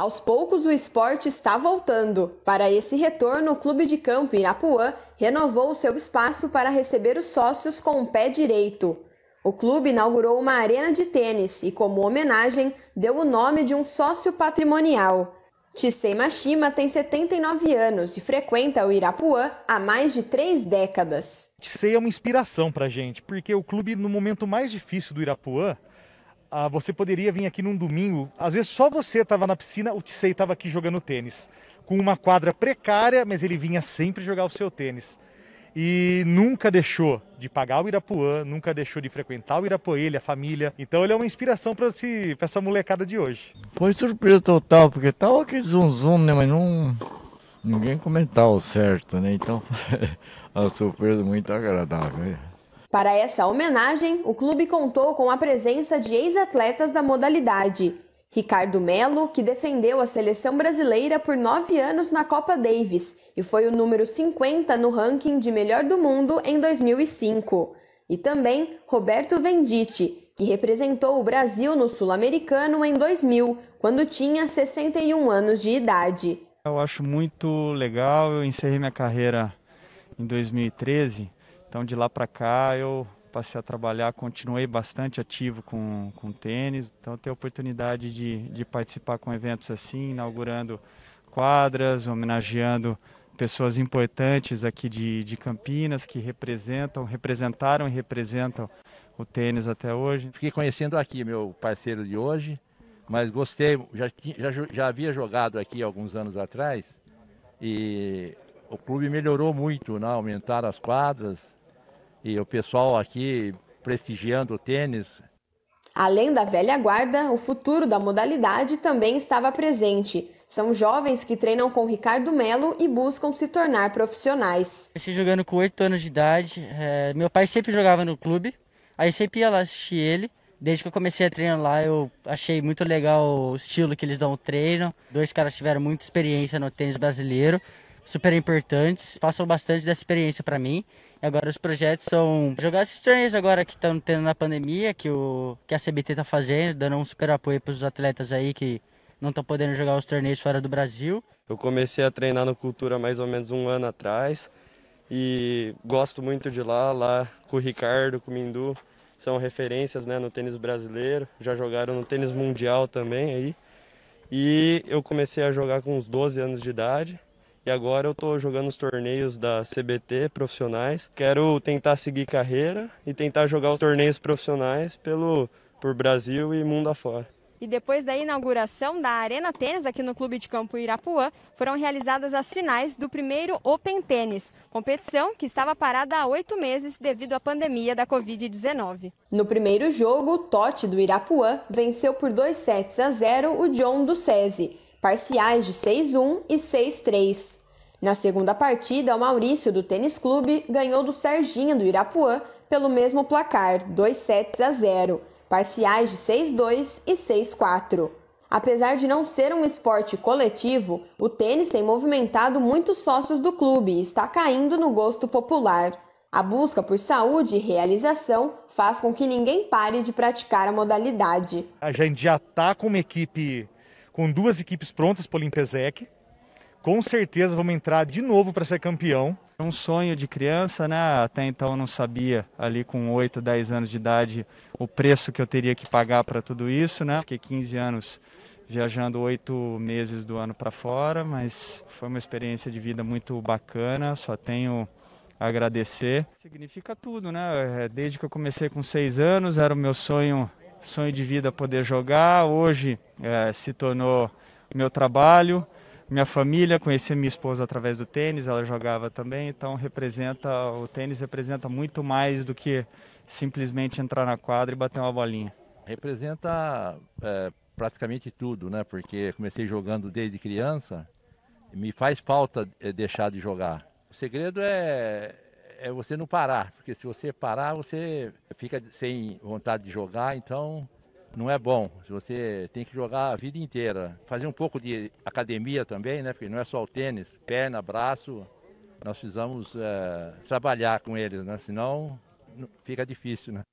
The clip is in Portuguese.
Aos poucos, o esporte está voltando. Para esse retorno, o Clube de Campo Irapuã renovou seu espaço para receber os sócios com o pé direito. O clube inaugurou uma arena de tênis e, como homenagem, deu o nome de um sócio patrimonial. Tisei Mashima tem 79 anos e frequenta o Irapuã há mais de três décadas. Tisei é uma inspiração para gente, porque o clube, no momento mais difícil do Irapuã, ah, você poderia vir aqui num domingo, às vezes só você estava na piscina, o Tissei estava aqui jogando tênis, com uma quadra precária, mas ele vinha sempre jogar o seu tênis. E nunca deixou de pagar o Irapuã, nunca deixou de frequentar o Irapuã, ele, a família. Então ele é uma inspiração para essa molecada de hoje. Foi surpresa total, porque tava tá aquele zum zum, né? Mas não. Ninguém comentava o certo, né? Então foi é uma surpresa muito agradável. Né? Para essa homenagem, o clube contou com a presença de ex-atletas da modalidade. Ricardo Melo, que defendeu a seleção brasileira por nove anos na Copa Davis e foi o número 50 no ranking de melhor do mundo em 2005. E também Roberto Venditti, que representou o Brasil no Sul-Americano em 2000, quando tinha 61 anos de idade. Eu acho muito legal, eu encerrei minha carreira em 2013 então de lá para cá eu passei a trabalhar, continuei bastante ativo com, com tênis. Então ter a oportunidade de, de participar com eventos assim, inaugurando quadras, homenageando pessoas importantes aqui de, de Campinas que representam, representaram e representam o tênis até hoje. Fiquei conhecendo aqui meu parceiro de hoje, mas gostei, já, já, já havia jogado aqui alguns anos atrás e o clube melhorou muito, né? aumentaram as quadras, e o pessoal aqui prestigiando o tênis. Além da velha guarda, o futuro da modalidade também estava presente. São jovens que treinam com Ricardo Melo e buscam se tornar profissionais. Comecei jogando com 8 anos de idade. É, meu pai sempre jogava no clube, aí sempre ia lá assistir ele. Desde que eu comecei a treinar lá, eu achei muito legal o estilo que eles dão o treino. Dois caras tiveram muita experiência no tênis brasileiro super importantes, passam bastante dessa experiência para mim. E agora os projetos são jogar esses torneios agora que estão tendo na pandemia, que, o, que a CBT tá fazendo, dando um super apoio para os atletas aí que não estão podendo jogar os torneios fora do Brasil. Eu comecei a treinar no Cultura mais ou menos um ano atrás e gosto muito de lá, lá com o Ricardo, com o Mindu, são referências né, no tênis brasileiro, já jogaram no tênis mundial também aí. E eu comecei a jogar com uns 12 anos de idade e agora eu estou jogando os torneios da CBT profissionais. Quero tentar seguir carreira e tentar jogar os torneios profissionais pelo por Brasil e mundo afora. E depois da inauguração da Arena Tênis aqui no Clube de Campo Irapuã, foram realizadas as finais do primeiro Open Tênis, competição que estava parada há oito meses devido à pandemia da Covid-19. No primeiro jogo, o Totti do Irapuã venceu por dois sets a zero o John do SESI parciais de 6-1 e 6-3. Na segunda partida, o Maurício do Tênis Clube ganhou do Serginho do Irapuã pelo mesmo placar, 2 sets a 0, parciais de 6-2 e 6-4. Apesar de não ser um esporte coletivo, o tênis tem movimentado muitos sócios do clube e está caindo no gosto popular. A busca por saúde e realização faz com que ninguém pare de praticar a modalidade. A gente já está com uma equipe com duas equipes prontas para o Limpezec. Com certeza vamos entrar de novo para ser campeão. É um sonho de criança, né? Até então eu não sabia, ali com 8, 10 anos de idade, o preço que eu teria que pagar para tudo isso, né? Fiquei 15 anos viajando oito meses do ano para fora, mas foi uma experiência de vida muito bacana, só tenho a agradecer. Significa tudo, né? É, desde que eu comecei com seis anos, era o meu sonho sonho de vida poder jogar. Hoje é, se tornou meu trabalho, minha família. Conheci minha esposa através do tênis, ela jogava também. Então representa o tênis representa muito mais do que simplesmente entrar na quadra e bater uma bolinha. Representa é, praticamente tudo, né? Porque comecei jogando desde criança. Me faz falta é, deixar de jogar. O segredo é, é você não parar, porque se você parar, você fica sem vontade de jogar, então não é bom. Você tem que jogar a vida inteira. Fazer um pouco de academia também, né? Porque não é só o tênis, perna, braço. Nós precisamos é, trabalhar com eles, né? Senão fica difícil, né?